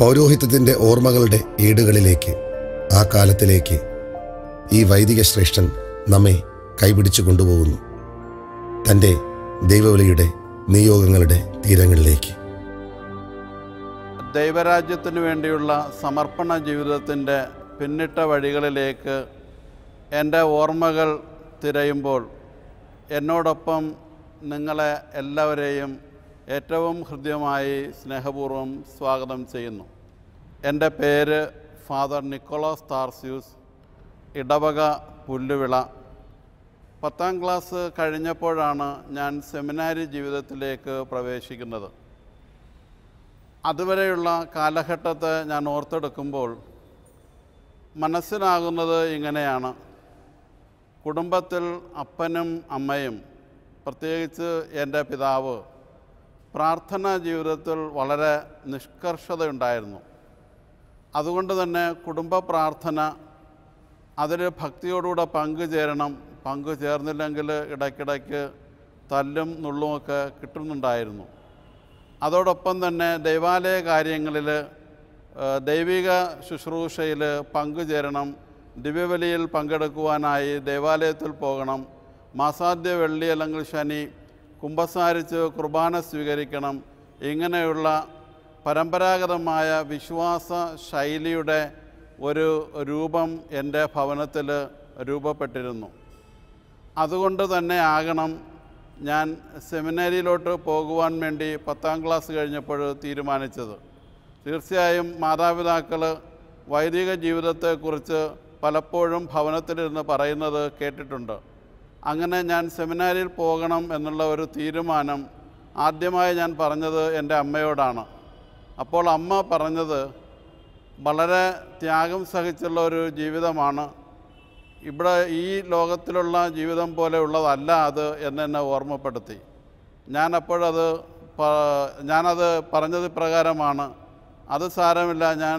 പൗരോഹിത്യത്തിൻ്റെ ഓർമ്മകളുടെ ഏടുകളിലേക്ക് ആ കാലത്തിലേക്ക് ഈ വൈദിക ശ്രേഷ്ഠൻ നമ്മെ കൈപിടിച്ചു കൊണ്ടുപോകുന്നു തൻ്റെ ദൈവവലിയുടെ നിയോഗങ്ങളുടെ തീരങ്ങളിലേക്ക് ദൈവരാജ്യത്തിന് വേണ്ടിയുള്ള സമർപ്പണ ജീവിതത്തിൻ്റെ പിന്നിട്ട വഴികളിലേക്ക് എൻ്റെ ഓർമ്മകൾ തിരയുമ്പോൾ എന്നോടൊപ്പം നിങ്ങളെ എല്ലാവരെയും ഏറ്റവും ഹൃദ്യമായി സ്നേഹപൂർവ്വം സ്വാഗതം ചെയ്യുന്നു എൻ്റെ പേര് ഫാദർ നിക്കോളോസ് താർസ്യൂസ് ഇടവക പുല്ലുവിള പത്താം ക്ലാസ് കഴിഞ്ഞപ്പോഴാണ് ഞാൻ സെമിനാരി ജീവിതത്തിലേക്ക് പ്രവേശിക്കുന്നത് അതുവരെയുള്ള കാലഘട്ടത്തെ ഞാൻ ഓർത്തെടുക്കുമ്പോൾ മനസ്സിലാകുന്നത് ഇങ്ങനെയാണ് കുടുംബത്തിൽ അപ്പനും അമ്മയും പ്രത്യേകിച്ച് എൻ്റെ പിതാവ് പ്രാർത്ഥനാ ജീവിതത്തിൽ വളരെ നിഷ്കർഷതയുണ്ടായിരുന്നു അതുകൊണ്ട് തന്നെ കുടുംബ പ്രാർത്ഥന അതിൽ ഭക്തിയോടുകൂടെ പങ്കുചേരണം പങ്കു ചേർന്നില്ലെങ്കിൽ ഇടയ്ക്കിടയ്ക്ക് തല്ലും നുള്ളുമൊക്കെ കിട്ടുന്നുണ്ടായിരുന്നു അതോടൊപ്പം തന്നെ ദൈവാലയ കാര്യങ്ങളിൽ ദൈവിക ശുശ്രൂഷയിൽ പങ്കുചേരണം ദിവ്യബലിയിൽ പങ്കെടുക്കുവാനായി ദേവാലയത്തിൽ പോകണം മാസാദ്യ വെള്ളി അല്ലെങ്കിൽ ശനി കുമ്പസാരിച്ച് കുർബാന സ്വീകരിക്കണം ഇങ്ങനെയുള്ള പരമ്പരാഗതമായ വിശ്വാസ ശൈലിയുടെ ഒരു രൂപം എൻ്റെ ഭവനത്തിൽ രൂപപ്പെട്ടിരുന്നു അതുകൊണ്ട് തന്നെ ആകണം ഞാൻ സെമിനാരിയിലോട്ട് പോകുവാൻ വേണ്ടി പത്താം ക്ലാസ് കഴിഞ്ഞപ്പോൾ തീരുമാനിച്ചത് തീർച്ചയായും മാതാപിതാക്കൾ വൈദിക ജീവിതത്തെക്കുറിച്ച് പലപ്പോഴും ഭവനത്തിലിരുന്ന് പറയുന്നത് കേട്ടിട്ടുണ്ട് അങ്ങനെ ഞാൻ സെമിനാരിയിൽ പോകണം എന്നുള്ള ഒരു തീരുമാനം ആദ്യമായി ഞാൻ പറഞ്ഞത് എൻ്റെ അമ്മയോടാണ് അപ്പോൾ അമ്മ പറഞ്ഞത് വളരെ ത്യാഗം സഹിച്ചുള്ള ഒരു ജീവിതമാണ് ഇവിടെ ഈ ലോകത്തിലുള്ള ജീവിതം പോലെ ഉള്ളതല്ല അത് എന്നെ ഓർമ്മപ്പെടുത്തി ഞാനപ്പോഴത് ഞാനത് പറഞ്ഞത് പ്രകാരമാണ് അത് സാരമില്ല ഞാൻ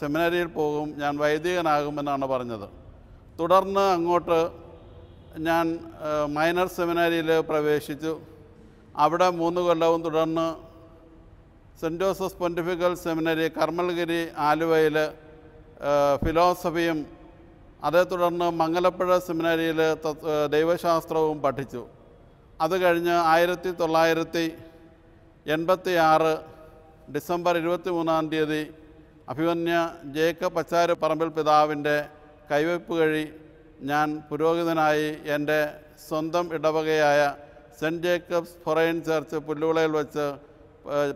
സെമിനറിയിൽ പോകും ഞാൻ വൈദികനാകുമെന്നാണ് പറഞ്ഞത് തുടർന്ന് അങ്ങോട്ട് ഞാൻ മൈനർ സെമിനാരിയിൽ പ്രവേശിച്ചു അവിടെ മൂന്ന് കൊല്ലവും തുടർന്ന് saint Joseph pontifical seminary Carmelgiri ആലുവയിൽ ഫിലോസഫിയും അതേ തുടർന്ന് മംഗലപ്പുഴ സെമിനാരിയിൽ ദൈവശാസ്ത്രവും പഠിച്ചു അത് കഴിഞ്ഞ് ആയിരത്തി തൊള്ളായിരത്തി എൺപത്തി ആറ് ഡിസംബർ ഇരുപത്തി മൂന്നാം തീയതി അഭിമന്യ ജേക്ക പച്ചാര് പറമ്പിൽ പിതാവിൻ്റെ കൈവയ്പ് കഴി ഞാൻ പുരോഹിതനായി എൻ്റെ സ്വന്തം ഇടവകയായ സെൻറ്റ് ജേക്കബ്സ് ഫൊറൈൻ ചർച്ച് പുല്ലുവിളയിൽ വച്ച്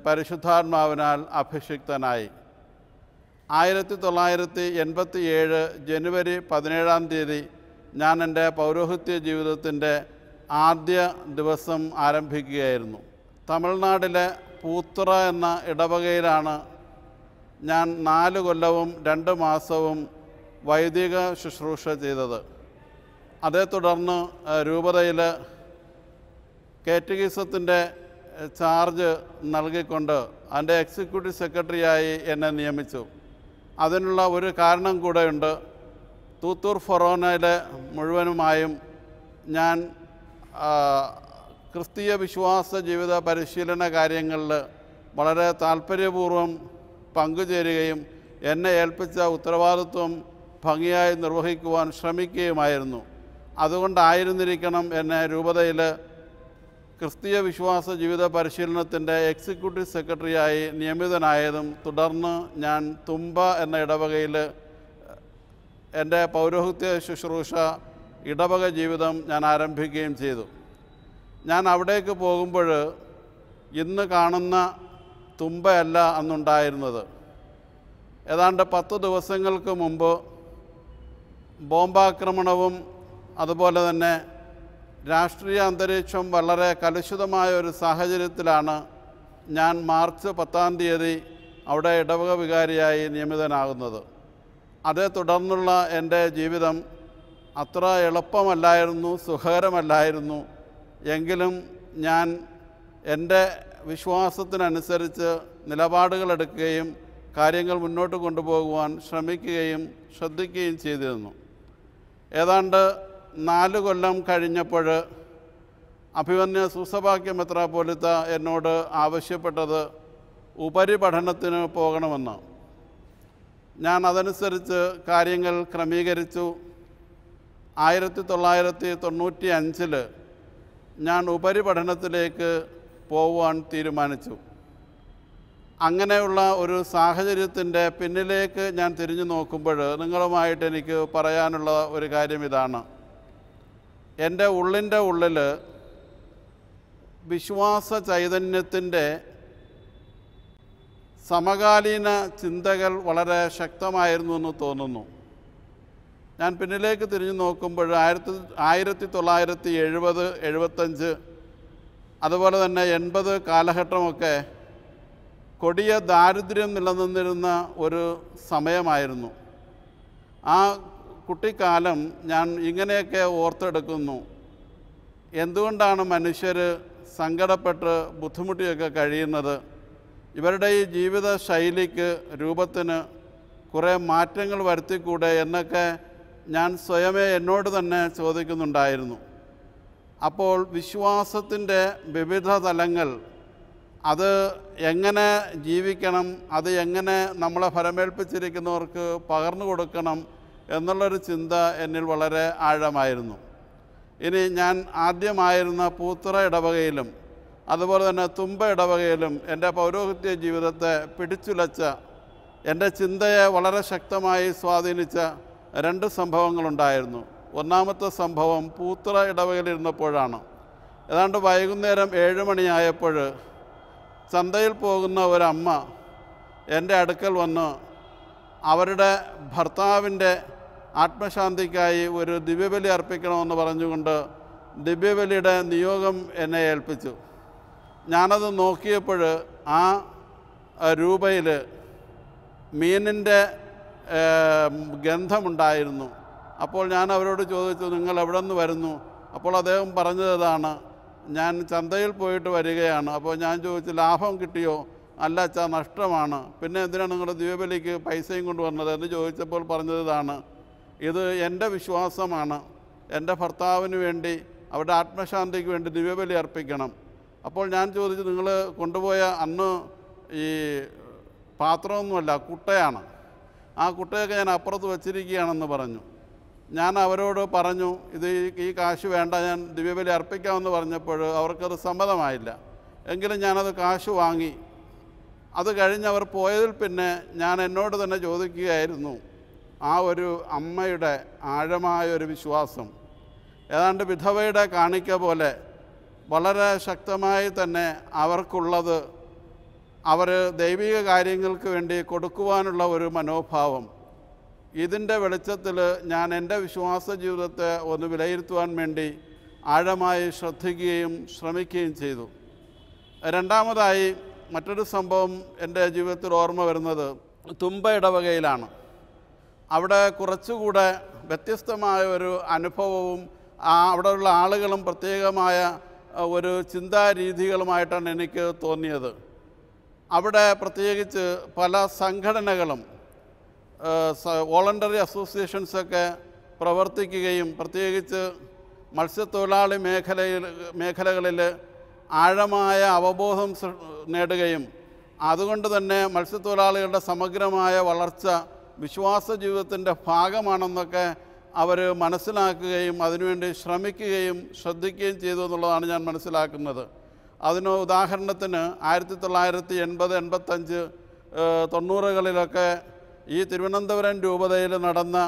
പരിശുദ്ധാത്മാവിനാൽ അഭിഷിക്തനായി ആയിരത്തി തൊള്ളായിരത്തി എൺപത്തി ഏഴ് ജനുവരി പതിനേഴാം തീയതി ഞാൻ എൻ്റെ പൗരോഹിത്യ ജീവിതത്തിൻ്റെ ആദ്യ ദിവസം ആരംഭിക്കുകയായിരുന്നു തമിഴ്നാട്ടിലെ പൂത്തുറ എന്ന ഇടവകയിലാണ് ഞാൻ നാല് കൊല്ലവും രണ്ട് മാസവും വൈദിക ശുശ്രൂഷ ചെയ്തത് അതേ തുടർന്ന് രൂപതയിൽ കേറ്റഗീസത്തിൻ്റെ ചാർജ് നൽകിക്കൊണ്ട് അതിൻ്റെ എക്സിക്യൂട്ടീവ് സെക്രട്ടറിയായി എന്നെ നിയമിച്ചു അതിനുള്ള ഒരു കാരണം കൂടെയുണ്ട് തൂത്തൂർ ഫൊറോനയിൽ മുഴുവനുമായും ഞാൻ ക്രിസ്തീയ വിശ്വാസ ജീവിത പരിശീലന കാര്യങ്ങളിൽ വളരെ താല്പര്യപൂർവ്വം പങ്കുചേരുകയും എന്നെ ഏൽപ്പിച്ച ഉത്തരവാദിത്വം ഭംഗിയായി നിർവഹിക്കുവാൻ ശ്രമിക്കുകയുമായിരുന്നു അതുകൊണ്ടായിരുന്നിരിക്കണം എന്നെ രൂപതയിൽ ക്രിസ്തീയ വിശ്വാസ ജീവിത പരിശീലനത്തിൻ്റെ എക്സിക്യൂട്ടീവ് സെക്രട്ടറിയായി നിയമിതനായതും തുടർന്ന് ഞാൻ തുമ്പ എന്ന ഇടവകയിൽ എൻ്റെ പൗരോഹിത്യ ശുശ്രൂഷ ഇടവക ജീവിതം ഞാൻ ആരംഭിക്കുകയും ചെയ്തു ഞാൻ അവിടേക്ക് പോകുമ്പോൾ ഇന്ന് കാണുന്ന തുമ്പയല്ല അന്നുണ്ടായിരുന്നത് ഏതാണ്ട് പത്ത് ദിവസങ്ങൾക്ക് മുമ്പ് ബോംബാക്രമണവും അതുപോലെ തന്നെ രാഷ്ട്രീയ അന്തരീക്ഷം വളരെ കലുഷിതമായ ഒരു സാഹചര്യത്തിലാണ് ഞാൻ മാർച്ച് പത്താം തീയതി അവിടെ ഇടവക വികാരിയായി നിയമിതനാകുന്നത് അതേ തുടർന്നുള്ള എൻ്റെ ജീവിതം അത്ര എളുപ്പമല്ലായിരുന്നു സുഖകരമല്ലായിരുന്നു എങ്കിലും ഞാൻ എൻ്റെ വിശ്വാസത്തിനനുസരിച്ച് നിലപാടുകളെടുക്കുകയും കാര്യങ്ങൾ മുന്നോട്ട് കൊണ്ടുപോകുവാൻ ശ്രമിക്കുകയും ശ്രദ്ധിക്കുകയും ചെയ്തിരുന്നു ഏതാണ്ട് നാല് കൊല്ലം കഴിഞ്ഞപ്പോൾ അഭിമന്യ എത്ര പോലത്ത എന്നോട് ആവശ്യപ്പെട്ടത് ഉപരിപഠനത്തിന് പോകണമെന്ന് ഞാൻ അതനുസരിച്ച് കാര്യങ്ങൾ ക്രമീകരിച്ചു ആയിരത്തി തൊള്ളായിരത്തി തൊണ്ണൂറ്റി അഞ്ചിൽ ഞാൻ ഉപരിപഠനത്തിലേക്ക് പോവാൻ തീരുമാനിച്ചു അങ്ങനെയുള്ള ഒരു സാഹചര്യത്തിൻ്റെ പിന്നിലേക്ക് ഞാൻ തിരിഞ്ഞു നോക്കുമ്പോൾ നിങ്ങളുമായിട്ട് എനിക്ക് പറയാനുള്ള ഒരു കാര്യം ഇതാണ് എൻ്റെ ഉള്ളിൻ്റെ ഉള്ളിൽ വിശ്വാസ ചൈതന്യത്തിൻ്റെ സമകാലീന ചിന്തകൾ വളരെ ശക്തമായിരുന്നു എന്ന് തോന്നുന്നു ഞാൻ പിന്നിലേക്ക് തിരിഞ്ഞു നോക്കുമ്പോൾ ആയിരത്തി ആയിരത്തി തൊള്ളായിരത്തി എഴുപത് എഴുപത്തഞ്ച് അതുപോലെ തന്നെ എൺപത് കാലഘട്ടമൊക്കെ കൊടിയ ദാരിദ്ര്യം നിലനിന്നിരുന്ന ഒരു സമയമായിരുന്നു ആ കുട്ടിക്കാലം ഞാൻ ഇങ്ങനെയൊക്കെ ഓർത്തെടുക്കുന്നു എന്തുകൊണ്ടാണ് മനുഷ്യർ സങ്കടപ്പെട്ട് ബുദ്ധിമുട്ടിയൊക്കെ കഴിയുന്നത് ഇവരുടെ ഈ ജീവിത ശൈലിക്ക് രൂപത്തിന് കുറേ മാറ്റങ്ങൾ വരുത്തിക്കൂടെ എന്നൊക്കെ ഞാൻ സ്വയമേ എന്നോട് തന്നെ ചോദിക്കുന്നുണ്ടായിരുന്നു അപ്പോൾ വിശ്വാസത്തിൻ്റെ വിവിധ തലങ്ങൾ അത് എങ്ങനെ ജീവിക്കണം അത് എങ്ങനെ നമ്മളെ ഫലമേൽപ്പിച്ചിരിക്കുന്നവർക്ക് പകർന്നു കൊടുക്കണം എന്നുള്ളൊരു ചിന്ത എന്നിൽ വളരെ ആഴമായിരുന്നു ഇനി ഞാൻ ആദ്യമായിരുന്ന പൂത്തറ ഇടവകയിലും അതുപോലെ തന്നെ തുമ്പ ഇടവകയിലും എൻ്റെ പൗരോഹിത്യ ജീവിതത്തെ പിടിച്ചുലച്ച എൻ്റെ ചിന്തയെ വളരെ ശക്തമായി സ്വാധീനിച്ച രണ്ട് സംഭവങ്ങളുണ്ടായിരുന്നു ഒന്നാമത്തെ സംഭവം പൂത്തറ ഇടവകയിലിരുന്നപ്പോഴാണ് ഏതാണ്ട് വൈകുന്നേരം ഏഴ് മണിയായപ്പോൾ ചന്തയിൽ പോകുന്ന ഒരമ്മ എൻ്റെ അടുക്കൽ വന്ന് അവരുടെ ഭർത്താവിൻ്റെ ആത്മശാന്തിക്കായി ഒരു ദിവ്യബലി അർപ്പിക്കണമെന്ന് പറഞ്ഞുകൊണ്ട് ദിവ്യബലിയുടെ നിയോഗം എന്നെ ഏൽപ്പിച്ചു ഞാനത് നോക്കിയപ്പോൾ ആ രൂപയിൽ മീനിൻ്റെ ഗന്ധമുണ്ടായിരുന്നു അപ്പോൾ ഞാൻ അവരോട് ചോദിച്ചു നിങ്ങൾ എവിടെ നിന്ന് വരുന്നു അപ്പോൾ അദ്ദേഹം പറഞ്ഞത് ഇതാണ് ഞാൻ ചന്തയിൽ പോയിട്ട് വരികയാണ് അപ്പോൾ ഞാൻ ചോദിച്ചു ലാഭം കിട്ടിയോ അല്ല അച്ഛാ നഷ്ടമാണ് പിന്നെ എന്തിനാണ് നിങ്ങൾ ദിവ്യബലിക്ക് പൈസയും കൊണ്ടുവന്നത് എന്ന് ചോദിച്ചപ്പോൾ പറഞ്ഞത് ഇതാണ് ഇത് എൻ്റെ വിശ്വാസമാണ് എൻ്റെ ഭർത്താവിന് വേണ്ടി അവരുടെ ആത്മശാന്തിക്ക് വേണ്ടി ദിവ്യബലി അർപ്പിക്കണം അപ്പോൾ ഞാൻ ചോദിച്ചു നിങ്ങൾ കൊണ്ടുപോയ അന്ന് ഈ പാത്രമൊന്നുമല്ല കുട്ടയാണ് ആ കുട്ടയൊക്കെ ഞാൻ അപ്പുറത്ത് വച്ചിരിക്കുകയാണെന്ന് പറഞ്ഞു ഞാൻ അവരോട് പറഞ്ഞു ഇത് ഈ കാശ് വേണ്ട ഞാൻ ദിവ്യബലി അർപ്പിക്കാമെന്ന് പറഞ്ഞപ്പോൾ അവർക്കത് സമ്മതമായില്ല എങ്കിലും ഞാനത് കാശ് വാങ്ങി അത് കഴിഞ്ഞ് അവർ പോയതിൽ പിന്നെ ഞാൻ എന്നോട് തന്നെ ചോദിക്കുകയായിരുന്നു ആ ഒരു അമ്മയുടെ ആഴമായ ഒരു വിശ്വാസം ഏതാണ്ട് വിധവയുടെ കാണിക്ക പോലെ വളരെ ശക്തമായി തന്നെ അവർക്കുള്ളത് അവർ ദൈവിക കാര്യങ്ങൾക്ക് വേണ്ടി കൊടുക്കുവാനുള്ള ഒരു മനോഭാവം ഇതിൻ്റെ വെളിച്ചത്തിൽ ഞാൻ എൻ്റെ വിശ്വാസ ജീവിതത്തെ ഒന്ന് വിലയിരുത്തുവാൻ വേണ്ടി ആഴമായി ശ്രദ്ധിക്കുകയും ശ്രമിക്കുകയും ചെയ്തു രണ്ടാമതായി മറ്റൊരു സംഭവം എൻ്റെ ജീവിതത്തിൽ ഓർമ്മ വരുന്നത് തുമ്പ ഇടവകയിലാണ് അവിടെ കുറച്ചുകൂടെ വ്യത്യസ്തമായ ഒരു അനുഭവവും അവിടെയുള്ള ആളുകളും പ്രത്യേകമായ ഒരു ചിന്താ രീതികളുമായിട്ടാണ് എനിക്ക് തോന്നിയത് അവിടെ പ്രത്യേകിച്ച് പല സംഘടനകളും വോളണ്ടറി അസോസിയേഷൻസൊക്കെ പ്രവർത്തിക്കുകയും പ്രത്യേകിച്ച് മത്സ്യത്തൊഴിലാളി മേഖലയിൽ മേഖലകളിൽ ആഴമായ അവബോധം നേടുകയും അതുകൊണ്ട് തന്നെ മത്സ്യത്തൊഴിലാളികളുടെ സമഗ്രമായ വളർച്ച വിശ്വാസ ജീവിതത്തിൻ്റെ ഭാഗമാണെന്നൊക്കെ അവർ മനസ്സിലാക്കുകയും അതിനുവേണ്ടി ശ്രമിക്കുകയും ശ്രദ്ധിക്കുകയും ചെയ്തു എന്നുള്ളതാണ് ഞാൻ മനസ്സിലാക്കുന്നത് അതിന് ഉദാഹരണത്തിന് ആയിരത്തി തൊള്ളായിരത്തി എൺപത് എൺപത്തഞ്ച് തൊണ്ണൂറുകളിലൊക്കെ ഈ തിരുവനന്തപുരം രൂപതയിൽ നടന്ന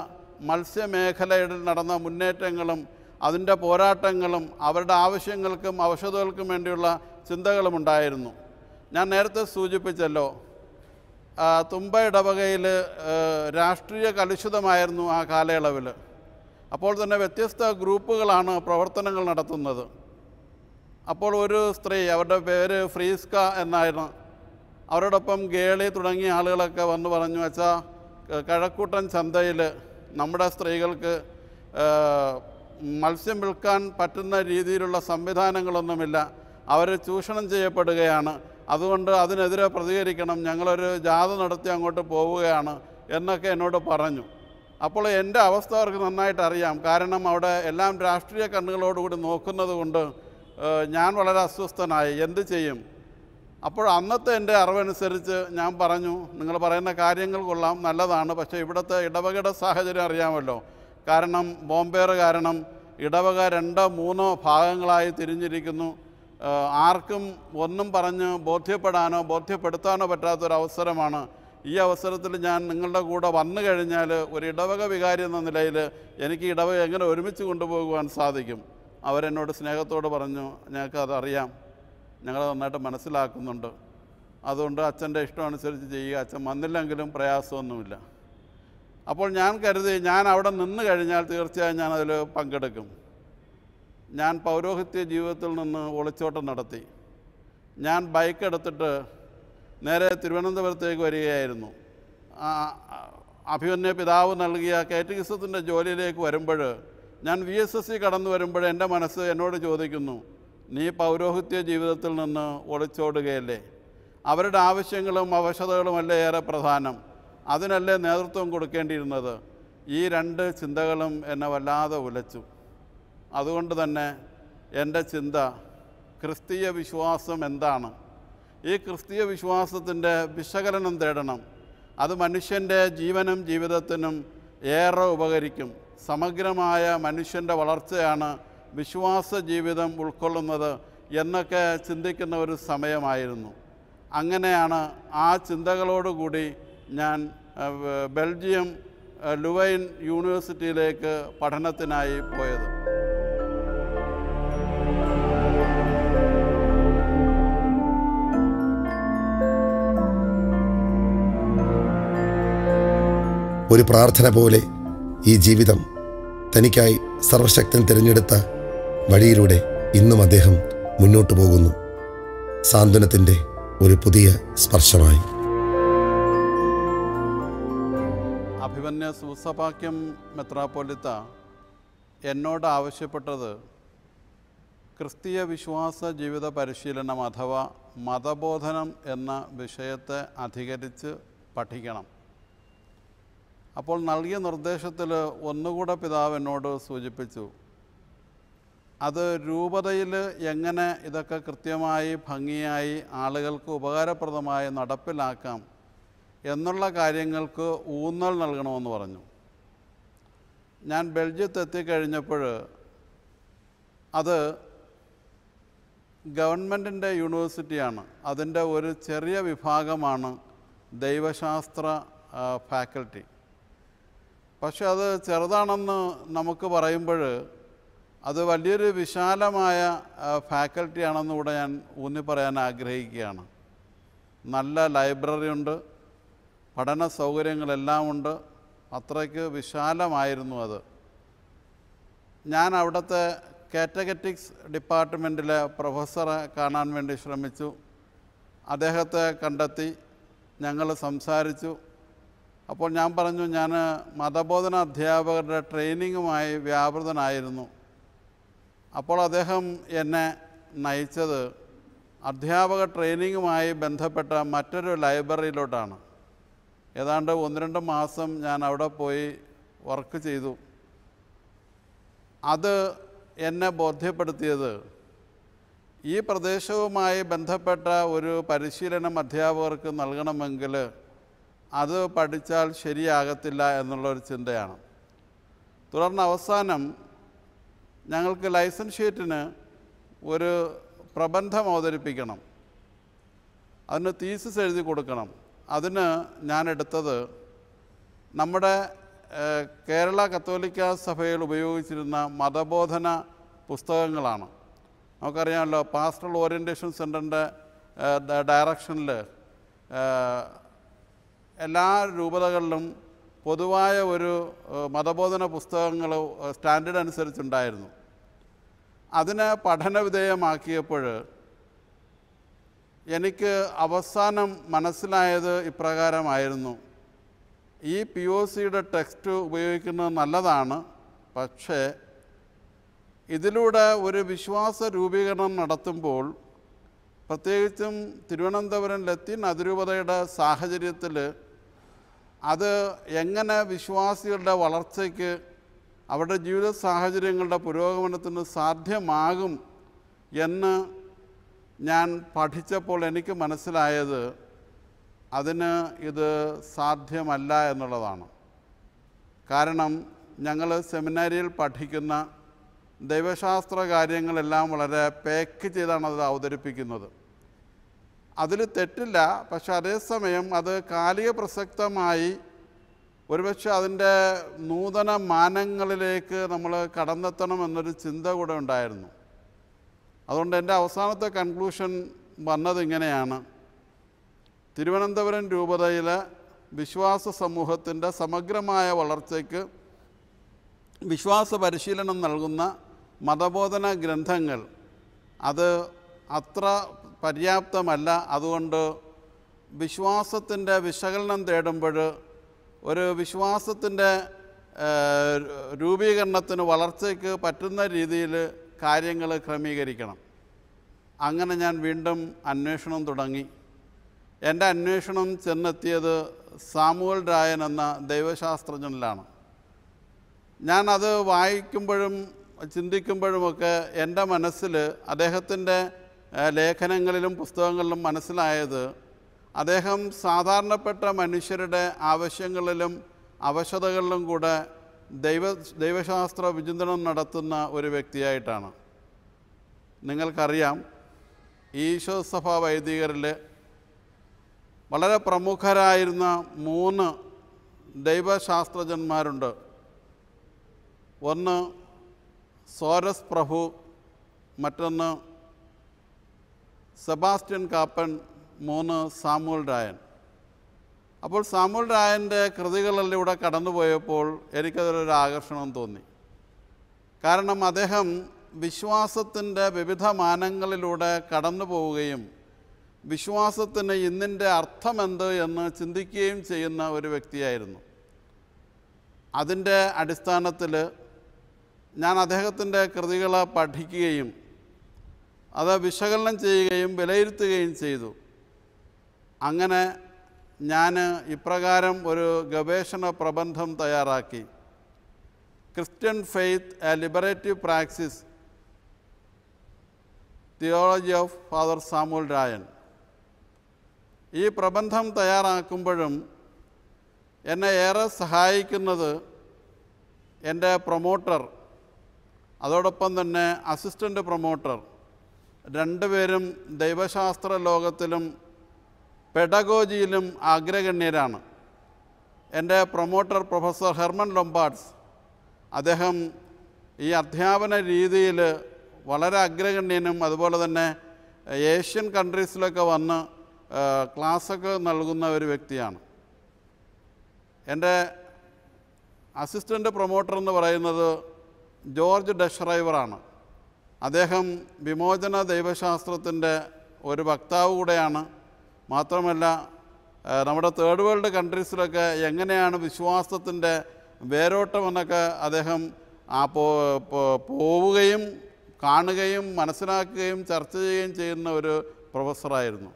മത്സ്യമേഖലയിൽ നടന്ന മുന്നേറ്റങ്ങളും അതിൻ്റെ പോരാട്ടങ്ങളും അവരുടെ ആവശ്യങ്ങൾക്കും ഔഷധങ്ങൾക്കും വേണ്ടിയുള്ള ചിന്തകളുമുണ്ടായിരുന്നു ഞാൻ നേരത്തെ സൂചിപ്പിച്ചല്ലോ തുമ്പ ഇടവകയിൽ രാഷ്ട്രീയ കലുഷിതമായിരുന്നു ആ കാലയളവിൽ അപ്പോൾ തന്നെ വ്യത്യസ്ത ഗ്രൂപ്പുകളാണ് പ്രവർത്തനങ്ങൾ നടത്തുന്നത് അപ്പോൾ ഒരു സ്ത്രീ അവരുടെ പേര് ഫ്രീസ്ക എന്നായിരുന്നു അവരോടൊപ്പം ഗേളി തുടങ്ങിയ ആളുകളൊക്കെ വന്ന് പറഞ്ഞു വെച്ചാൽ കഴക്കൂട്ടൻ ചന്തയിൽ നമ്മുടെ സ്ത്രീകൾക്ക് മത്സ്യം വിൽക്കാൻ പറ്റുന്ന രീതിയിലുള്ള സംവിധാനങ്ങളൊന്നുമില്ല അവർ ചൂഷണം ചെയ്യപ്പെടുകയാണ് അതുകൊണ്ട് അതിനെതിരെ പ്രതികരിക്കണം ഞങ്ങളൊരു ജാത നടത്തി അങ്ങോട്ട് പോവുകയാണ് എന്നൊക്കെ എന്നോട് പറഞ്ഞു അപ്പോൾ എൻ്റെ അവസ്ഥ അവർക്ക് നന്നായിട്ട് അറിയാം കാരണം അവിടെ എല്ലാം രാഷ്ട്രീയ കണ്ണുകളോടുകൂടി നോക്കുന്നത് കൊണ്ട് ഞാൻ വളരെ അസ്വസ്ഥനായി എന്ത് ചെയ്യും അപ്പോൾ അന്നത്തെ എൻ്റെ അറിവനുസരിച്ച് ഞാൻ പറഞ്ഞു നിങ്ങൾ പറയുന്ന കാര്യങ്ങൾ കൊള്ളാം നല്ലതാണ് പക്ഷേ ഇവിടുത്തെ ഇടവകയുടെ സാഹചര്യം അറിയാമല്ലോ കാരണം ബോംബേർ കാരണം ഇടവക രണ്ടോ മൂന്നോ ഭാഗങ്ങളായി തിരിഞ്ഞിരിക്കുന്നു ആർക്കും ഒന്നും പറഞ്ഞ് ബോധ്യപ്പെടാനോ ബോധ്യപ്പെടുത്താനോ പറ്റാത്തൊരവസരമാണ് ഈ അവസരത്തിൽ ഞാൻ നിങ്ങളുടെ കൂടെ വന്നു കഴിഞ്ഞാൽ ഒരു ഇടവക വികാരി എന്ന നിലയിൽ എനിക്ക് ഇടവക എങ്ങനെ ഒരുമിച്ച് കൊണ്ടുപോകുവാൻ സാധിക്കും അവരെന്നോട് സ്നേഹത്തോട് പറഞ്ഞു ഞങ്ങൾക്കത് അറിയാം ഞങ്ങൾ നന്നായിട്ട് മനസ്സിലാക്കുന്നുണ്ട് അതുകൊണ്ട് അച്ഛൻ്റെ ഇഷ്ടമനുസരിച്ച് ചെയ്യുക അച്ഛൻ വന്നില്ലെങ്കിലും പ്രയാസമൊന്നുമില്ല അപ്പോൾ ഞാൻ കരുതി ഞാൻ അവിടെ നിന്ന് കഴിഞ്ഞാൽ തീർച്ചയായും ഞാനതിൽ പങ്കെടുക്കും ഞാൻ പൗരോഹിത്യ ജീവിതത്തിൽ നിന്ന് ഒളിച്ചോട്ടം നടത്തി ഞാൻ ബൈക്ക് എടുത്തിട്ട് നേരെ തിരുവനന്തപുരത്തേക്ക് വരികയായിരുന്നു അഭിമന്യ പിതാവ് നൽകിയ കാറ്റഗിസത്തിൻ്റെ ജോലിയിലേക്ക് വരുമ്പോൾ ഞാൻ വി എസ് എസ് സി കടന്നു വരുമ്പോൾ എൻ്റെ മനസ്സ് എന്നോട് ചോദിക്കുന്നു നീ പൗരോഹിത്യ ജീവിതത്തിൽ നിന്ന് ഒളിച്ചോടുകയല്ലേ അവരുടെ ആവശ്യങ്ങളും അല്ലേ ഏറെ പ്രധാനം അതിനല്ലേ നേതൃത്വം കൊടുക്കേണ്ടിയിരുന്നത് ഈ രണ്ട് ചിന്തകളും എന്നെ വല്ലാതെ ഉലച്ചു അതുകൊണ്ട് തന്നെ എൻ്റെ ചിന്ത ക്രിസ്തീയ വിശ്വാസം എന്താണ് ഈ ക്രിസ്തീയ വിശ്വാസത്തിൻ്റെ വിശകലനം തേടണം അത് മനുഷ്യൻ്റെ ജീവനും ജീവിതത്തിനും ഏറെ ഉപകരിക്കും സമഗ്രമായ മനുഷ്യൻ്റെ വളർച്ചയാണ് വിശ്വാസ ജീവിതം ഉൾക്കൊള്ളുന്നത് എന്നൊക്കെ ചിന്തിക്കുന്ന ഒരു സമയമായിരുന്നു അങ്ങനെയാണ് ആ ചിന്തകളോടുകൂടി ഞാൻ ബെൽജിയം ലുവൈൻ യൂണിവേഴ്സിറ്റിയിലേക്ക് പഠനത്തിനായി പോയത് ഒരു പ്രാർത്ഥന പോലെ ഈ ജീവിതം തനിക്കായി സർവശക്തൻ തിരഞ്ഞെടുത്ത വഴിയിലൂടെ ഇന്നും അദ്ദേഹം മുന്നോട്ടു പോകുന്നു സാന്ത്വനത്തിൻ്റെ ഒരു പുതിയ സ്പർശമായി അഭിമന്യ സുസഭാക്യം മെത്രാപ്പൊലിത്ത എന്നോട് ആവശ്യപ്പെട്ടത് ക്രിസ്തീയ വിശ്വാസ ജീവിത പരിശീലനം അഥവാ മതബോധനം എന്ന വിഷയത്തെ അധികരിച്ച് പഠിക്കണം അപ്പോൾ നൽകിയ നിർദ്ദേശത്തിൽ ഒന്നുകൂടെ പിതാവ് എന്നോട് സൂചിപ്പിച്ചു അത് രൂപതയിൽ എങ്ങനെ ഇതൊക്കെ കൃത്യമായി ഭംഗിയായി ആളുകൾക്ക് ഉപകാരപ്രദമായി നടപ്പിലാക്കാം എന്നുള്ള കാര്യങ്ങൾക്ക് ഊന്നൽ നൽകണമെന്ന് പറഞ്ഞു ഞാൻ ബെൽജിയത്ത് എത്തിക്കഴിഞ്ഞപ്പോൾ അത് ഗവൺമെൻറ്റിൻ്റെ യൂണിവേഴ്സിറ്റിയാണ് അതിൻ്റെ ഒരു ചെറിയ വിഭാഗമാണ് ദൈവശാസ്ത്ര ഫാക്കൽറ്റി പക്ഷെ അത് ചെറുതാണെന്ന് നമുക്ക് പറയുമ്പോൾ അത് വലിയൊരു വിശാലമായ ഫാക്കൽറ്റിയാണെന്നുകൂടെ ഞാൻ ഊന്നി പറയാൻ ആഗ്രഹിക്കുകയാണ് നല്ല ലൈബ്രറി ഉണ്ട് പഠന സൗകര്യങ്ങളെല്ലാം ഉണ്ട് അത്രയ്ക്ക് വിശാലമായിരുന്നു അത് ഞാൻ അവിടുത്തെ കാറ്റഗറ്റിക്സ് ഡിപ്പാർട്ട്മെൻറ്റിലെ പ്രൊഫസറെ കാണാൻ വേണ്ടി ശ്രമിച്ചു അദ്ദേഹത്തെ കണ്ടെത്തി ഞങ്ങൾ സംസാരിച്ചു അപ്പോൾ ഞാൻ പറഞ്ഞു ഞാൻ മതബോധന അധ്യാപകരുടെ ട്രെയിനിങ്ങുമായി വ്യാപൃതനായിരുന്നു അപ്പോൾ അദ്ദേഹം എന്നെ നയിച്ചത് അധ്യാപക ട്രെയിനിങ്ങുമായി ബന്ധപ്പെട്ട മറ്റൊരു ലൈബ്രറിയിലോട്ടാണ് ഏതാണ്ട് ഒന്ന് രണ്ട് മാസം ഞാൻ അവിടെ പോയി വർക്ക് ചെയ്തു അത് എന്നെ ബോധ്യപ്പെടുത്തിയത് ഈ പ്രദേശവുമായി ബന്ധപ്പെട്ട ഒരു പരിശീലനം അധ്യാപകർക്ക് നൽകണമെങ്കിൽ അത് പഠിച്ചാൽ ശരിയാകത്തില്ല എന്നുള്ളൊരു ചിന്തയാണ് തുടർന്ന് അവസാനം ഞങ്ങൾക്ക് ലൈസൻസ് ഷീറ്റിന് ഒരു പ്രബന്ധം അവതരിപ്പിക്കണം അതിന് തീസിസ് എഴുതി കൊടുക്കണം അതിന് ഞാനെടുത്തത് നമ്മുടെ കേരള കത്തോലിക്ക സഭയിൽ ഉപയോഗിച്ചിരുന്ന മതബോധന പുസ്തകങ്ങളാണ് നമുക്കറിയാമല്ലോ പാസ്റ്ററൽ ഓറിയൻറ്റേഷൻ സെൻറ്ററിൻ്റെ ഡയറക്ഷനിൽ എല്ലാ രൂപതകളിലും പൊതുവായ ഒരു മതബോധന പുസ്തകങ്ങൾ സ്റ്റാൻഡേർഡ് അനുസരിച്ചുണ്ടായിരുന്നു അതിന് പഠനവിധേയമാക്കിയപ്പോൾ എനിക്ക് അവസാനം മനസ്സിലായത് ഇപ്രകാരമായിരുന്നു ഈ പി ഒ സിയുടെ ടെക്സ്റ്റ് ഉപയോഗിക്കുന്നത് നല്ലതാണ് പക്ഷേ ഇതിലൂടെ ഒരു വിശ്വാസ രൂപീകരണം നടത്തുമ്പോൾ പ്രത്യേകിച്ചും തിരുവനന്തപുരം ലത്തീൻ അതിരൂപതയുടെ സാഹചര്യത്തിൽ അത് എങ്ങനെ വിശ്വാസികളുടെ വളർച്ചയ്ക്ക് അവരുടെ ജീവിത സാഹചര്യങ്ങളുടെ പുരോഗമനത്തിന് സാധ്യമാകും എന്ന് ഞാൻ പഠിച്ചപ്പോൾ എനിക്ക് മനസ്സിലായത് അതിന് ഇത് സാധ്യമല്ല എന്നുള്ളതാണ് കാരണം ഞങ്ങൾ സെമിനാരിയിൽ പഠിക്കുന്ന ദൈവശാസ്ത്ര കാര്യങ്ങളെല്ലാം വളരെ പാക്ക് ചെയ്താണ് അത് അവതരിപ്പിക്കുന്നത് അതിൽ തെറ്റില്ല പക്ഷെ അതേസമയം അത് കാലിക പ്രസക്തമായി ഒരുപക്ഷെ അതിൻ്റെ നൂതന മാനങ്ങളിലേക്ക് നമ്മൾ കടന്നെത്തണം എന്നൊരു ചിന്ത കൂടെ ഉണ്ടായിരുന്നു അതുകൊണ്ട് എൻ്റെ അവസാനത്തെ കൺക്ലൂഷൻ ഇങ്ങനെയാണ് തിരുവനന്തപുരം രൂപതയിൽ വിശ്വാസ സമൂഹത്തിൻ്റെ സമഗ്രമായ വളർച്ചയ്ക്ക് വിശ്വാസ പരിശീലനം നൽകുന്ന മതബോധന ഗ്രന്ഥങ്ങൾ അത് അത്ര പര്യാപ്തമല്ല അതുകൊണ്ട് വിശ്വാസത്തിൻ്റെ വിശകലനം തേടുമ്പോൾ ഒരു വിശ്വാസത്തിൻ്റെ രൂപീകരണത്തിന് വളർച്ചയ്ക്ക് പറ്റുന്ന രീതിയിൽ കാര്യങ്ങൾ ക്രമീകരിക്കണം അങ്ങനെ ഞാൻ വീണ്ടും അന്വേഷണം തുടങ്ങി എൻ്റെ അന്വേഷണം ചെന്നെത്തിയത് സാമുവൽ രായൻ എന്ന ദൈവശാസ്ത്രജ്ഞനിലാണ് ഞാനത് വായിക്കുമ്പോഴും ചിന്തിക്കുമ്പോഴുമൊക്കെ എൻ്റെ മനസ്സിൽ അദ്ദേഹത്തിൻ്റെ ലേഖനങ്ങളിലും പുസ്തകങ്ങളിലും മനസ്സിലായത് അദ്ദേഹം സാധാരണപ്പെട്ട മനുഷ്യരുടെ ആവശ്യങ്ങളിലും അവശതകളിലും കൂടെ ദൈവ ദൈവശാസ്ത്ര വിചിന്തനം നടത്തുന്ന ഒരു വ്യക്തിയായിട്ടാണ് നിങ്ങൾക്കറിയാം ഈശോ സഭ വൈദികരിൽ വളരെ പ്രമുഖരായിരുന്ന മൂന്ന് ദൈവശാസ്ത്രജ്ഞന്മാരുണ്ട് ഒന്ന് സോരസ് പ്രഭു മറ്റൊന്ന് സെബാസ്റ്റ്യൻ കാപ്പൻ മൂന്ന് സാമുൽ രായൻ അപ്പോൾ സാമുൽ രായൻ്റെ കൃതികളെല്ലാം ഇവിടെ കടന്നുപോയപ്പോൾ എനിക്കതിലൊരു ആകർഷണം തോന്നി കാരണം അദ്ദേഹം വിശ്വാസത്തിൻ്റെ വിവിധ മാനങ്ങളിലൂടെ കടന്നു പോവുകയും വിശ്വാസത്തിന് ഇന്നിൻ്റെ അർത്ഥമെന്ത് എന്ന് ചിന്തിക്കുകയും ചെയ്യുന്ന ഒരു വ്യക്തിയായിരുന്നു അതിൻ്റെ അടിസ്ഥാനത്തിൽ ഞാൻ അദ്ദേഹത്തിൻ്റെ കൃതികൾ പഠിക്കുകയും അത് വിശകലനം ചെയ്യുകയും വിലയിരുത്തുകയും ചെയ്തു അങ്ങനെ ഞാൻ ഇപ്രകാരം ഒരു ഗവേഷണ പ്രബന്ധം തയ്യാറാക്കി Christian faith a liberative praxis theology of father Samuel Rayan ഈ പ്രബന്ധം തയ്യാറാക്കുമ്പോഴും എന്നെ ഏറെ സഹായിക്കുന്നത് എൻ്റെ പ്രൊമോട്ടർ അതോടൊപ്പം തന്നെ അസിസ്റ്റൻ്റ് പ്രൊമോട്ടർ രണ്ടുപേരും ദൈവശാസ്ത്ര ലോകത്തിലും പെഡഗോജിയിലും അഗ്രഗണ്യരാണ് എൻ്റെ പ്രൊമോട്ടർ പ്രൊഫസർ ഹെർമൻ ലൊമ്പാർട്സ് അദ്ദേഹം ഈ അധ്യാപന രീതിയിൽ വളരെ അഗ്രഗണ്യനും അതുപോലെ തന്നെ ഏഷ്യൻ കൺട്രീസിലൊക്കെ വന്ന് ക്ലാസ്സൊക്കെ നൽകുന്ന ഒരു വ്യക്തിയാണ് എൻ്റെ അസിസ്റ്റൻ്റ് പ്രൊമോട്ടർ എന്ന് പറയുന്നത് ജോർജ് ആണ് അദ്ദേഹം വിമോചന ദൈവശാസ്ത്രത്തിൻ്റെ ഒരു വക്താവ് കൂടെയാണ് മാത്രമല്ല നമ്മുടെ തേർഡ് വേൾഡ് കൺട്രീസിലൊക്കെ എങ്ങനെയാണ് വിശ്വാസത്തിൻ്റെ വേരോട്ടം എന്നൊക്കെ അദ്ദേഹം ആ പോവുകയും കാണുകയും മനസ്സിലാക്കുകയും ചർച്ച ചെയ്യുകയും ചെയ്യുന്ന ഒരു പ്രൊഫസറായിരുന്നു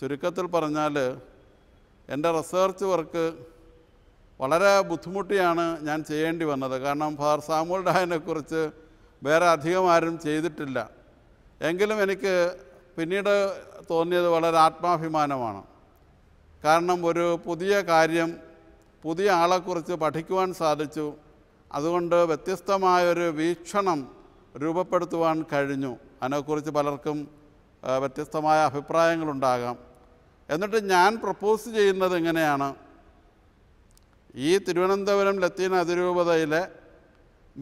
ചുരുക്കത്തിൽ പറഞ്ഞാൽ എൻ്റെ റിസർച്ച് വർക്ക് വളരെ ബുദ്ധിമുട്ടിയാണ് ഞാൻ ചെയ്യേണ്ടി വന്നത് കാരണം ഫാർ സാമുൽ ഡായനെക്കുറിച്ച് വേറെ അധികം ആരും ചെയ്തിട്ടില്ല എങ്കിലും എനിക്ക് പിന്നീട് തോന്നിയത് വളരെ ആത്മാഭിമാനമാണ് കാരണം ഒരു പുതിയ കാര്യം പുതിയ ആളെക്കുറിച്ച് പഠിക്കുവാൻ സാധിച്ചു അതുകൊണ്ട് വ്യത്യസ്തമായൊരു വീക്ഷണം രൂപപ്പെടുത്തുവാൻ കഴിഞ്ഞു അതിനെക്കുറിച്ച് പലർക്കും വ്യത്യസ്തമായ അഭിപ്രായങ്ങളുണ്ടാകാം എന്നിട്ട് ഞാൻ പ്രപ്പോസ് ചെയ്യുന്നത് എങ്ങനെയാണ് ഈ തിരുവനന്തപുരം ലത്തീൻ അതിരൂപതയിലെ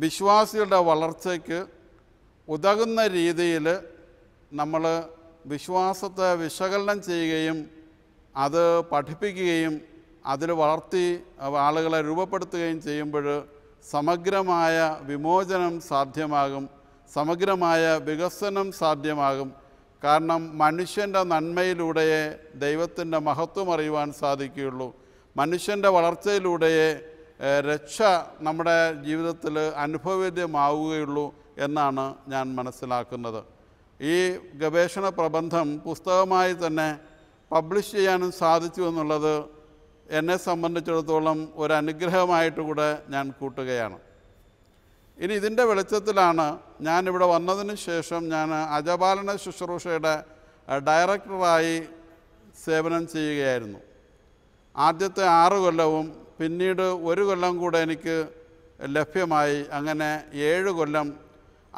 വിശ്വാസികളുടെ വളർച്ചയ്ക്ക് ഉതകുന്ന രീതിയിൽ നമ്മൾ വിശ്വാസത്തെ വിശകലനം ചെയ്യുകയും അത് പഠിപ്പിക്കുകയും അതിൽ വളർത്തി ആളുകളെ രൂപപ്പെടുത്തുകയും ചെയ്യുമ്പോൾ സമഗ്രമായ വിമോചനം സാധ്യമാകും സമഗ്രമായ വികസനം സാധ്യമാകും കാരണം മനുഷ്യൻ്റെ നന്മയിലൂടെയേ ദൈവത്തിൻ്റെ മഹത്വം അറിയുവാൻ സാധിക്കുകയുള്ളൂ മനുഷ്യൻ്റെ വളർച്ചയിലൂടെയേ രക്ഷ നമ്മുടെ ജീവിതത്തിൽ അനുഭവവേദ്യമാവുകയുള്ളൂ എന്നാണ് ഞാൻ മനസ്സിലാക്കുന്നത് ഈ ഗവേഷണ പ്രബന്ധം പുസ്തകമായി തന്നെ പബ്ലിഷ് ചെയ്യാനും സാധിച്ചു എന്നുള്ളത് എന്നെ സംബന്ധിച്ചിടത്തോളം ഒരു അനുഗ്രഹമായിട്ട് കൂടെ ഞാൻ കൂട്ടുകയാണ് ഇനി ഇതിൻ്റെ വെളിച്ചത്തിലാണ് ഞാൻ ഇവിടെ വന്നതിന് ശേഷം ഞാൻ അജപാലന ശുശ്രൂഷയുടെ ഡയറക്ടറായി സേവനം ചെയ്യുകയായിരുന്നു ആദ്യത്തെ ആറ് കൊല്ലവും പിന്നീട് ഒരു കൊല്ലം കൂടെ എനിക്ക് ലഭ്യമായി അങ്ങനെ ഏഴ് കൊല്ലം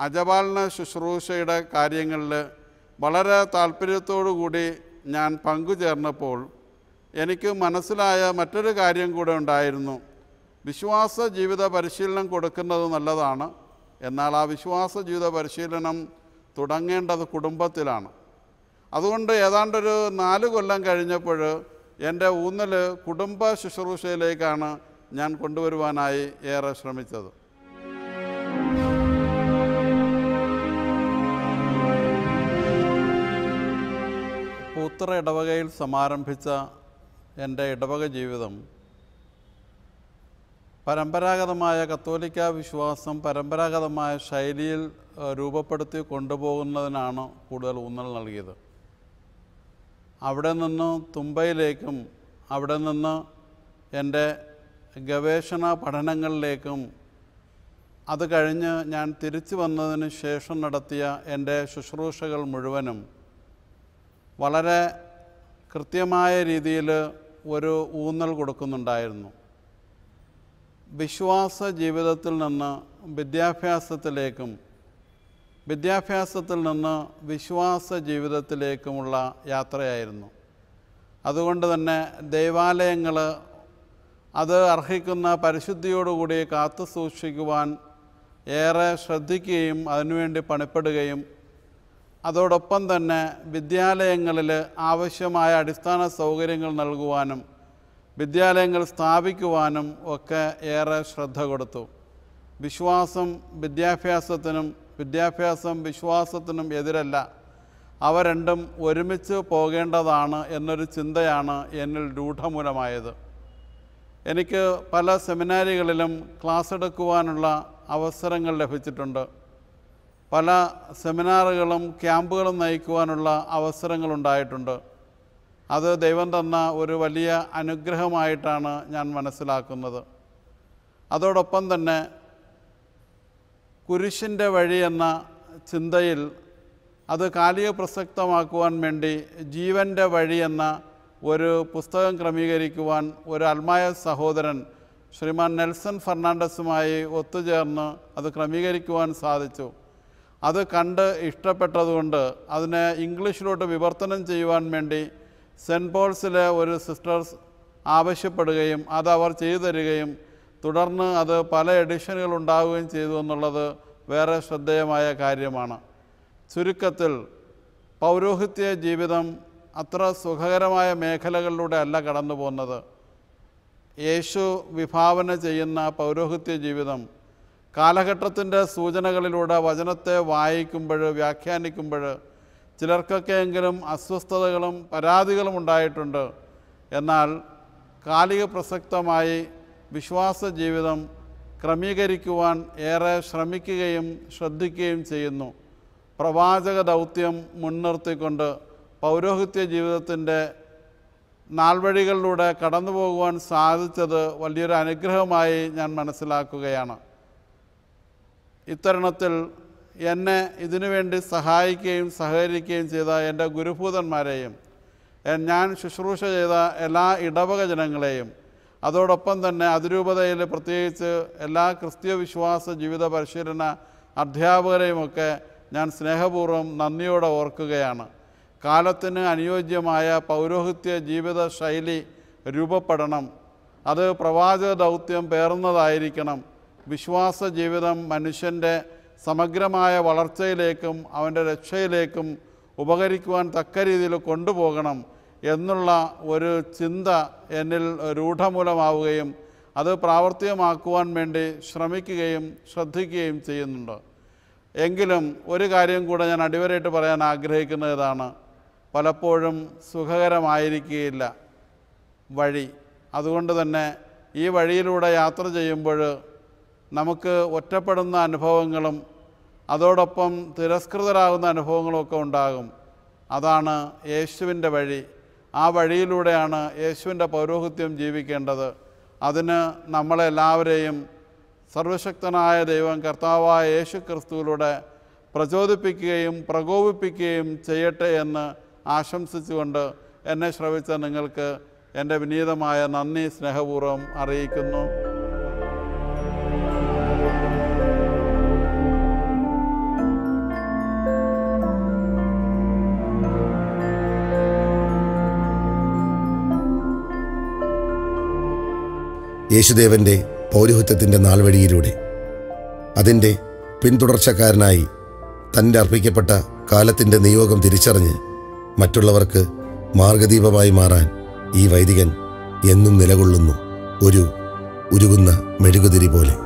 അജപാലന ശുശ്രൂഷയുടെ കാര്യങ്ങളിൽ വളരെ താല്പര്യത്തോടു കൂടി ഞാൻ പങ്കുചേർന്നപ്പോൾ എനിക്ക് മനസ്സിലായ മറ്റൊരു കാര്യം കൂടെ ഉണ്ടായിരുന്നു വിശ്വാസ ജീവിത പരിശീലനം കൊടുക്കുന്നത് നല്ലതാണ് എന്നാൽ ആ വിശ്വാസ ജീവിത പരിശീലനം തുടങ്ങേണ്ടത് കുടുംബത്തിലാണ് അതുകൊണ്ട് ഏതാണ്ടൊരു നാല് കൊല്ലം കഴിഞ്ഞപ്പോൾ എൻ്റെ ഊന്നൽ കുടുംബ ശുശ്രൂഷയിലേക്കാണ് ഞാൻ കൊണ്ടുവരുവാനായി ഏറെ ശ്രമിച്ചത് പൂത്ര ഇടവകയിൽ സമാരംഭിച്ച എൻ്റെ ഇടവക ജീവിതം പരമ്പരാഗതമായ കത്തോലിക്ക വിശ്വാസം പരമ്പരാഗതമായ ശൈലിയിൽ രൂപപ്പെടുത്തി കൊണ്ടുപോകുന്നതിനാണ് കൂടുതൽ ഊന്നൽ നൽകിയത് അവിടെ നിന്ന് തുമ്പയിലേക്കും അവിടെ നിന്ന് എൻ്റെ ഗവേഷണ പഠനങ്ങളിലേക്കും അത് കഴിഞ്ഞ് ഞാൻ തിരിച്ചു വന്നതിന് ശേഷം നടത്തിയ എൻ്റെ ശുശ്രൂഷകൾ മുഴുവനും വളരെ കൃത്യമായ രീതിയിൽ ഒരു ഊന്നൽ കൊടുക്കുന്നുണ്ടായിരുന്നു വിശ്വാസ ജീവിതത്തിൽ നിന്ന് വിദ്യാഭ്യാസത്തിലേക്കും വിദ്യാഭ്യാസത്തിൽ നിന്ന് വിശ്വാസ ജീവിതത്തിലേക്കുമുള്ള യാത്രയായിരുന്നു അതുകൊണ്ട് തന്നെ ദേവാലയങ്ങൾ അത് അർഹിക്കുന്ന പരിശുദ്ധിയോടുകൂടി കാത്തു സൂക്ഷിക്കുവാൻ ഏറെ ശ്രദ്ധിക്കുകയും അതിനുവേണ്ടി പണിപ്പെടുകയും അതോടൊപ്പം തന്നെ വിദ്യാലയങ്ങളിൽ ആവശ്യമായ അടിസ്ഥാന സൗകര്യങ്ങൾ നൽകുവാനും വിദ്യാലയങ്ങൾ സ്ഥാപിക്കുവാനും ഒക്കെ ഏറെ ശ്രദ്ധ കൊടുത്തു വിശ്വാസം വിദ്യാഭ്യാസത്തിനും വിദ്യാഭ്യാസം വിശ്വാസത്തിനും എതിരല്ല അവ രണ്ടും ഒരുമിച്ച് പോകേണ്ടതാണ് എന്നൊരു ചിന്തയാണ് എന്നിൽ രൂഢമൂലമായത് എനിക്ക് പല സെമിനാരികളിലും ക്ലാസ് എടുക്കുവാനുള്ള അവസരങ്ങൾ ലഭിച്ചിട്ടുണ്ട് പല സെമിനാറുകളും ക്യാമ്പുകളും നയിക്കുവാനുള്ള അവസരങ്ങളുണ്ടായിട്ടുണ്ട് അത് ദൈവം തന്ന ഒരു വലിയ അനുഗ്രഹമായിട്ടാണ് ഞാൻ മനസ്സിലാക്കുന്നത് അതോടൊപ്പം തന്നെ കുരിശിൻ്റെ വഴി എന്ന ചിന്തയിൽ അത് കാലിക പ്രസക്തമാക്കുവാൻ വേണ്ടി ജീവൻ്റെ വഴി എന്ന ഒരു പുസ്തകം ക്രമീകരിക്കുവാൻ ഒരു അൽമായ സഹോദരൻ ശ്രീമാൻ നെൽസൺ ഫെർണാണ്ടസുമായി ഒത്തുചേർന്ന് അത് ക്രമീകരിക്കുവാൻ സാധിച്ചു അത് കണ്ട് ഇഷ്ടപ്പെട്ടതുകൊണ്ട് അതിനെ ഇംഗ്ലീഷിലോട്ട് വിവർത്തനം ചെയ്യുവാൻ വേണ്ടി സെൻറ്റ് പോൾസിലെ ഒരു സിസ്റ്റേഴ്സ് ആവശ്യപ്പെടുകയും അത് അവർ ചെയ്തു തരികയും തുടർന്ന് അത് പല എഡിഷനുകൾ ഉണ്ടാവുകയും ചെയ്തു എന്നുള്ളത് വേറെ ശ്രദ്ധേയമായ കാര്യമാണ് ചുരുക്കത്തിൽ പൗരോഹിത്യ ജീവിതം അത്ര സുഖകരമായ മേഖലകളിലൂടെ അല്ല കടന്നു പോകുന്നത് യേശു വിഭാവന ചെയ്യുന്ന പൗരോഹിത്യ ജീവിതം കാലഘട്ടത്തിൻ്റെ സൂചനകളിലൂടെ വചനത്തെ വായിക്കുമ്പോൾ വ്യാഖ്യാനിക്കുമ്പോൾ ചിലർക്കൊക്കെയെങ്കിലും അസ്വസ്ഥതകളും പരാതികളും ഉണ്ടായിട്ടുണ്ട് എന്നാൽ കാലിക പ്രസക്തമായി വിശ്വാസ ജീവിതം ക്രമീകരിക്കുവാൻ ഏറെ ശ്രമിക്കുകയും ശ്രദ്ധിക്കുകയും ചെയ്യുന്നു പ്രവാചക ദൗത്യം മുൻനിർത്തിക്കൊണ്ട് പൗരോഹിത്യ ജീവിതത്തിൻ്റെ നാൾവഴികളിലൂടെ കടന്നു പോകുവാൻ സാധിച്ചത് വലിയൊരു അനുഗ്രഹമായി ഞാൻ മനസ്സിലാക്കുകയാണ് ഇത്തരുണത്തിൽ എന്നെ ഇതിനുവേണ്ടി സഹായിക്കുകയും സഹകരിക്കുകയും ചെയ്ത എൻ്റെ ഗുരുഭൂതന്മാരെയും ഞാൻ ശുശ്രൂഷ ചെയ്ത എല്ലാ ഇടവക ജനങ്ങളെയും അതോടൊപ്പം തന്നെ അതിരൂപതയിൽ പ്രത്യേകിച്ച് എല്ലാ ക്രിസ്തീയ വിശ്വാസ ജീവിത പരിശീലന അധ്യാപകരെയുമൊക്കെ ഞാൻ സ്നേഹപൂർവ്വം നന്ദിയോടെ ഓർക്കുകയാണ് കാലത്തിന് അനുയോജ്യമായ പൗരോഹിത്യ ജീവിത ശൈലി രൂപപ്പെടണം അത് പ്രവാചക ദൗത്യം പേറുന്നതായിരിക്കണം വിശ്വാസ ജീവിതം മനുഷ്യൻ്റെ സമഗ്രമായ വളർച്ചയിലേക്കും അവൻ്റെ രക്ഷയിലേക്കും ഉപകരിക്കുവാൻ തക്ക രീതിയിൽ കൊണ്ടുപോകണം എന്നുള്ള ഒരു ചിന്ത എന്നിൽ രൂഢമൂലമാവുകയും അത് പ്രാവർത്തികമാക്കുവാൻ വേണ്ടി ശ്രമിക്കുകയും ശ്രദ്ധിക്കുകയും ചെയ്യുന്നുണ്ട് എങ്കിലും ഒരു കാര്യം കൂടെ ഞാൻ അടിവരായിട്ട് പറയാൻ ആഗ്രഹിക്കുന്നത് ഇതാണ് പലപ്പോഴും സുഖകരമായിരിക്കുകയില്ല വഴി അതുകൊണ്ട് തന്നെ ഈ വഴിയിലൂടെ യാത്ര ചെയ്യുമ്പോൾ നമുക്ക് ഒറ്റപ്പെടുന്ന അനുഭവങ്ങളും അതോടൊപ്പം തിരസ്കൃതരാകുന്ന അനുഭവങ്ങളും ഒക്കെ ഉണ്ടാകും അതാണ് യേശുവിൻ്റെ വഴി ആ വഴിയിലൂടെയാണ് യേശുവിൻ്റെ പൗരോഹിത്യം ജീവിക്കേണ്ടത് അതിന് നമ്മളെല്ലാവരെയും സർവശക്തനായ ദൈവം കർത്താവായ യേശു ക്രിസ്തുവിലൂടെ പ്രചോദിപ്പിക്കുകയും പ്രകോപിപ്പിക്കുകയും ചെയ്യട്ടെ എന്ന് ആശംസിച്ചുകൊണ്ട് എന്നെ ശ്രവിച്ച നിങ്ങൾക്ക് എൻ്റെ വിനീതമായ നന്ദി സ്നേഹപൂർവ്വം അറിയിക്കുന്നു യേശുദേവൻ്റെ പൗരോഹിത്യത്തിൻ്റെ നാൾവഴിയിലൂടെ അതിൻ്റെ പിന്തുടർച്ചക്കാരനായി തൻ്റെ അർപ്പിക്കപ്പെട്ട കാലത്തിൻ്റെ നിയോഗം തിരിച്ചറിഞ്ഞ് മറ്റുള്ളവർക്ക് മാർഗദീപമായി മാറാൻ ഈ വൈദികൻ എന്നും നിലകൊള്ളുന്നു ഒരു ഉരുകുന്ന മെഴുകുതിരി പോലെ